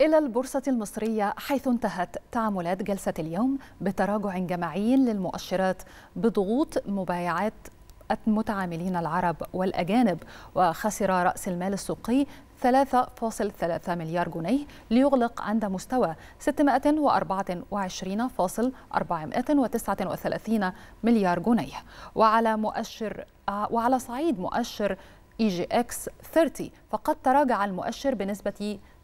إلى البورصة المصرية حيث انتهت تعاملات جلسة اليوم بتراجع جماعي للمؤشرات بضغوط مبايعات المتعاملين العرب والأجانب وخسر رأس المال السوقي 3.3 مليار جنيه ليغلق عند مستوى 624.439 مليار جنيه وعلى مؤشر وعلى صعيد مؤشر اي جي اكس 30 فقد تراجع المؤشر بنسبه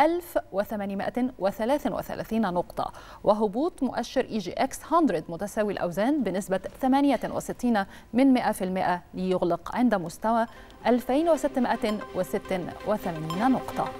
1833 نقطة وهبوط مؤشر إي جي إكس 100 متساوي الأوزان بنسبة 68 من 100% ليغلق عند مستوى 2686 نقطة